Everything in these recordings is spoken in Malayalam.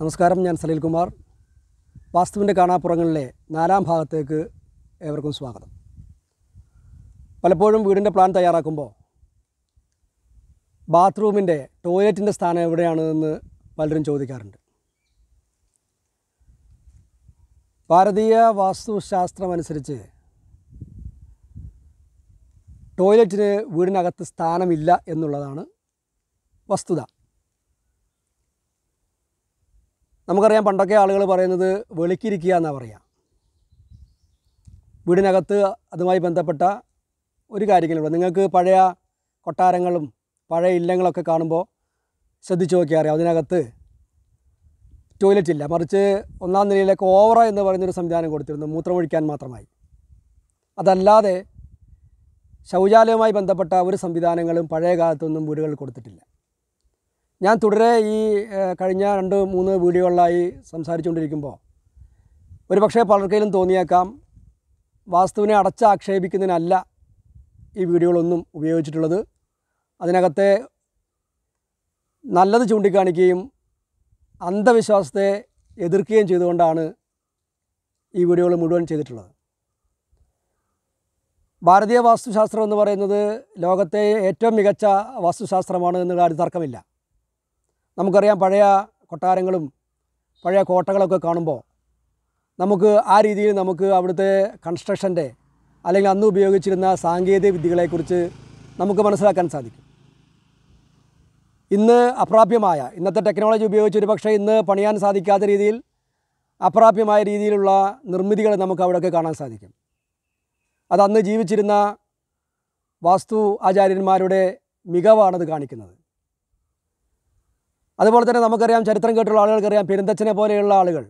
നമസ്കാരം ഞാൻ സലീൽകുമാർ വാസ്തുവിൻ്റെ കാണാപ്പുറങ്ങളിലെ നാലാം ഭാഗത്തേക്ക് ഏവർക്കും സ്വാഗതം പലപ്പോഴും വീടിൻ്റെ പ്ലാൻ തയ്യാറാക്കുമ്പോൾ ബാത്റൂമിൻ്റെ ടോയ്ലറ്റിൻ്റെ സ്ഥാനം എവിടെയാണെന്ന് പലരും ചോദിക്കാറുണ്ട് ഭാരതീയ വാസ്തുശാസ്ത്രമനുസരിച്ച് ടോയ്ലറ്റിന് വീടിനകത്ത് സ്ഥാനമില്ല എന്നുള്ളതാണ് വസ്തുത നമുക്കറിയാം പണ്ടൊക്കെ ആളുകൾ പറയുന്നത് വെളുക്കിരിക്കുക എന്നാണ് പറയുക വീടിനകത്ത് അതുമായി ബന്ധപ്പെട്ട ഒരു കാര്യങ്ങളുണ്ട് നിങ്ങൾക്ക് പഴയ കൊട്ടാരങ്ങളും പഴയ ഇല്ലങ്ങളൊക്കെ കാണുമ്പോൾ ശ്രദ്ധിച്ചു നോക്കിയാൽ അറിയാം അതിനകത്ത് ടോയ്ലറ്റ് ഇല്ല മറിച്ച് ഒന്നാം നിലയിലേക്ക് ഓവറ എന്ന് പറയുന്നൊരു സംവിധാനം കൊടുത്തിരുന്നു മൂത്രമൊഴിക്കാൻ മാത്രമായി അതല്ലാതെ ശൗചാലയവുമായി ബന്ധപ്പെട്ട ഒരു സംവിധാനങ്ങളും പഴയ കാലത്തൊന്നും വീടുകളിൽ കൊടുത്തിട്ടില്ല ഞാൻ തുടരെ ഈ കഴിഞ്ഞ രണ്ട് മൂന്ന് വീഡിയോകളിലായി സംസാരിച്ചുകൊണ്ടിരിക്കുമ്പോൾ ഒരു പക്ഷേ പലർക്കെങ്കിലും തോന്നിയേക്കാം വാസ്തുവിനെ അടച്ച ആക്ഷേപിക്കുന്നതിനല്ല ഈ വീഡിയോകളൊന്നും ഉപയോഗിച്ചിട്ടുള്ളത് അതിനകത്തെ നല്ലത് ചൂണ്ടിക്കാണിക്കുകയും അന്ധവിശ്വാസത്തെ എതിർക്കുകയും ചെയ്തുകൊണ്ടാണ് ഈ വീഡിയോകൾ മുഴുവൻ ചെയ്തിട്ടുള്ളത് ഭാരതീയ വാസ്തുശാസ്ത്രം എന്ന് പറയുന്നത് ലോകത്തെ ഏറ്റവും മികച്ച വാസ്തുശാസ്ത്രമാണ് എന്നുള്ള ഒരു തർക്കമില്ല നമുക്കറിയാം പഴയ കൊട്ടാരങ്ങളും പഴയ കോട്ടകളൊക്കെ കാണുമ്പോൾ നമുക്ക് ആ രീതിയിൽ നമുക്ക് അവിടുത്തെ കൺസ്ട്രക്ഷൻ്റെ അല്ലെങ്കിൽ അന്ന് ഉപയോഗിച്ചിരുന്ന സാങ്കേതിക വിദ്യകളെക്കുറിച്ച് നമുക്ക് മനസ്സിലാക്കാൻ സാധിക്കും ഇന്ന് അപ്രാപ്യമായ ഇന്നത്തെ ടെക്നോളജി ഉപയോഗിച്ച് ഒരു പക്ഷേ ഇന്ന് പണിയാൻ സാധിക്കാത്ത രീതിയിൽ അപ്രാപ്യമായ രീതിയിലുള്ള നിർമ്മിതികൾ നമുക്ക് അവിടെയൊക്കെ കാണാൻ സാധിക്കും അത് അന്ന് ജീവിച്ചിരുന്ന വാസ്തു ആചാര്യന്മാരുടെ മികവാണത് കാണിക്കുന്നത് അതുപോലെ തന്നെ നമുക്കറിയാം ചരിത്രം കേട്ടുള്ള ആളുകൾക്കറിയാം പെരുന്തച്ഛനെ പോലെയുള്ള ആളുകൾ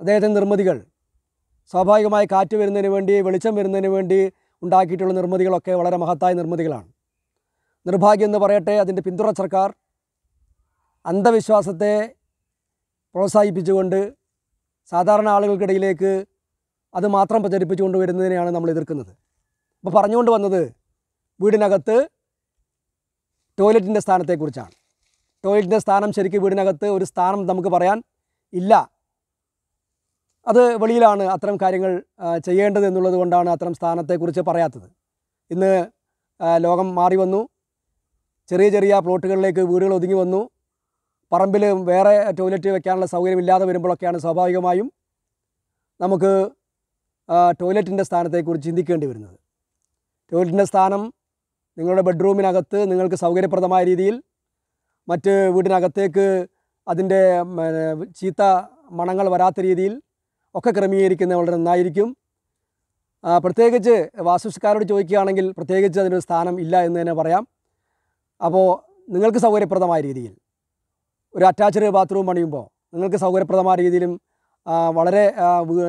അദ്ദേഹത്തിൻ്റെ നിർമ്മിതികൾ സ്വാഭാവികമായി കാറ്റ് വരുന്നതിന് വേണ്ടി വെളിച്ചം വരുന്നതിന് വേണ്ടി ഉണ്ടാക്കിയിട്ടുള്ള നിർമ്മിതികളൊക്കെ വളരെ മഹത്തായ നിർമ്മിതികളാണ് നിർഭാഗ്യം എന്ന് പറയട്ടെ അതിൻ്റെ പിന്തുണ സർക്കാർ അന്ധവിശ്വാസത്തെ പ്രോത്സാഹിപ്പിച്ചുകൊണ്ട് സാധാരണ ആളുകൾക്കിടയിലേക്ക് അത് മാത്രം പ്രചരിപ്പിച്ചുകൊണ്ട് വരുന്നതിനെയാണ് നമ്മൾ എതിർക്കുന്നത് അപ്പോൾ പറഞ്ഞുകൊണ്ട് വന്നത് വീടിനകത്ത് ടോയ്ലറ്റിൻ്റെ സ്ഥാനത്തെക്കുറിച്ചാണ് ടോയ്ലറ്റിൻ്റെ സ്ഥാനം ശരിക്കും വീടിനകത്ത് ഒരു സ്ഥാനം നമുക്ക് പറയാൻ ഇല്ല അത് വെളിയിലാണ് അത്തരം കാര്യങ്ങൾ ചെയ്യേണ്ടത് എന്നുള്ളത് കൊണ്ടാണ് അത്തരം സ്ഥാനത്തെക്കുറിച്ച് പറയാത്തത് ഇന്ന് ലോകം മാറി വന്നു ചെറിയ ചെറിയ പ്ലോട്ടുകളിലേക്ക് വീടുകൾ ഒതുങ്ങി വന്നു പറമ്പിൽ വേറെ ടോയ്ലറ്റ് വെക്കാനുള്ള സൗകര്യമില്ലാതെ വരുമ്പോഴൊക്കെയാണ് സ്വാഭാവികമായും നമുക്ക് ടോയ്ലറ്റിൻ്റെ സ്ഥാനത്തെക്കുറിച്ച് ചിന്തിക്കേണ്ടി വരുന്നത് ടോയ്ലറ്റിൻ്റെ സ്ഥാനം നിങ്ങളുടെ ബെഡ്റൂമിനകത്ത് നിങ്ങൾക്ക് സൗകര്യപ്രദമായ രീതിയിൽ മറ്റ് വീടിനകത്തേക്ക് അതിൻ്റെ ചീത്ത മണങ്ങൾ വരാത്ത രീതിയിൽ ഒക്കെ ക്രമീകരിക്കുന്നത് വളരെ നന്നായിരിക്കും പ്രത്യേകിച്ച് വാസ്തുശിക്കാരോട് ചോദിക്കുകയാണെങ്കിൽ പ്രത്യേകിച്ച് അതിനൊരു സ്ഥാനം ഇല്ല എന്ന് തന്നെ പറയാം അപ്പോൾ നിങ്ങൾക്ക് സൗകര്യപ്രദമായ രീതിയിൽ ഒരു അറ്റാച്ച്ഡ് ബാത്റൂം പണിയുമ്പോൾ നിങ്ങൾക്ക് സൗകര്യപ്രദമായ രീതിയിലും വളരെ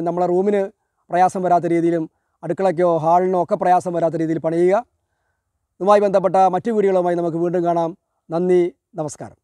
നമ്മളെ റൂമിന് പ്രയാസം വരാത്ത രീതിയിലും അടുക്കളയ്ക്കോ ഹാളിനോ ഒക്കെ പ്രയാസം വരാത്ത രീതിയിൽ പണിയുക ഇതുമായി ബന്ധപ്പെട്ട മറ്റു വീഡിയോകളുമായി നമുക്ക് വീണ്ടും കാണാം നന്ദി നമസ്കാരം